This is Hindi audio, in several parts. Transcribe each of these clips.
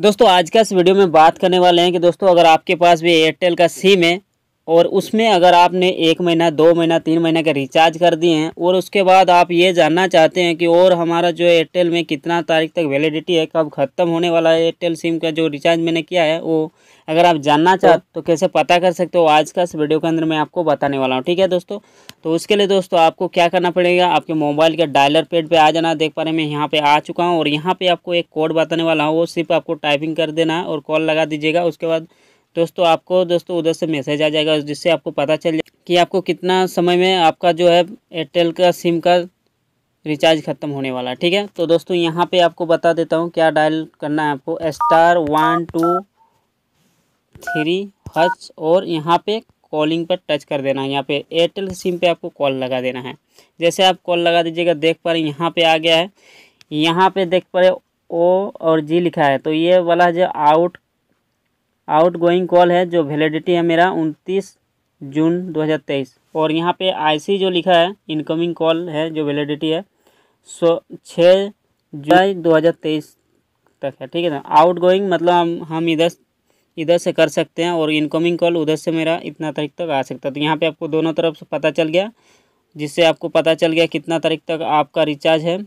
दोस्तों आज का इस वीडियो में बात करने वाले हैं कि दोस्तों अगर आपके पास भी एयरटेल का सिम है और उसमें अगर आपने एक महीना दो महीना तीन महीना के रिचार्ज कर दिए हैं और उसके बाद आप ये जानना चाहते हैं कि और हमारा जो एयरटेल में कितना तारीख तक वैलिडिटी है कब ख़त्म होने वाला है एयरटेल सिम का जो रिचार्ज मैंने किया है वो अगर आप जानना चाहते तो-, तो कैसे पता कर सकते हो आज का इस वीडियो के अंदर मैं आपको बताने वाला हूँ ठीक है दोस्तों तो उसके लिए दोस्तों आपको क्या करना पड़ेगा आपके मोबाइल के डायलर पेड पर आ जाना देख पा रहे मैं यहाँ पर आ चुका हूँ और यहाँ पर आपको एक कोड बताने वाला हूँ वो सिर्फ आपको टाइपिंग कर देना और कॉल लगा दीजिएगा उसके बाद दोस्तों आपको दोस्तों उधर से मैसेज आ जाएगा जिससे आपको पता चल जाए कि आपको कितना समय में आपका जो है एयरटेल का सिम का रिचार्ज ख़त्म होने वाला है ठीक है तो दोस्तों यहाँ पे आपको बता देता हूँ क्या डायल करना है आपको star one two three hash और यहाँ पे कॉलिंग पर टच कर देना है यहाँ पे एयरटेल सिम पे आपको कॉल लगा देना है जैसे आप कॉल लगा दीजिएगा देख पा रहे यहाँ पे आ गया है यहाँ पे देख पा रहे ओ और जी लिखा है तो ये वाला जो आउट आउट गोइंग कॉल है जो वैलिडिटी है मेरा उनतीस जून 2023 और यहाँ पे आईसी जो लिखा है इनकमिंग कॉल है जो वैलिडिटी है सो छः जुलाई 2023 तक है ठीक है ना आउट गोइंग मतलब हम हम इधर इधर से कर सकते हैं और इनकमिंग कॉल उधर से मेरा इतना तारीख तक आ सकता है तो यहाँ पे आपको दोनों तरफ से पता चल गया जिससे आपको पता चल गया कितना तारीख तक आपका रिचार्ज है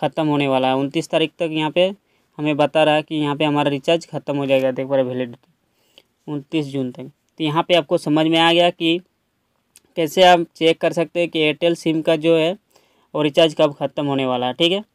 ख़त्म होने वाला है उनतीस तारीख तक यहाँ पे हमें बता रहा है कि यहाँ पे हमारा रिचार्ज ख़त्म हो जाएगा देख पा रहे वैलिडिटी उनतीस जून तक तो यहाँ पे आपको समझ में आ गया कि कैसे आप चेक कर सकते हैं कि एयरटेल सिम का जो है और रिचार्ज कब ख़त्म होने वाला है ठीक है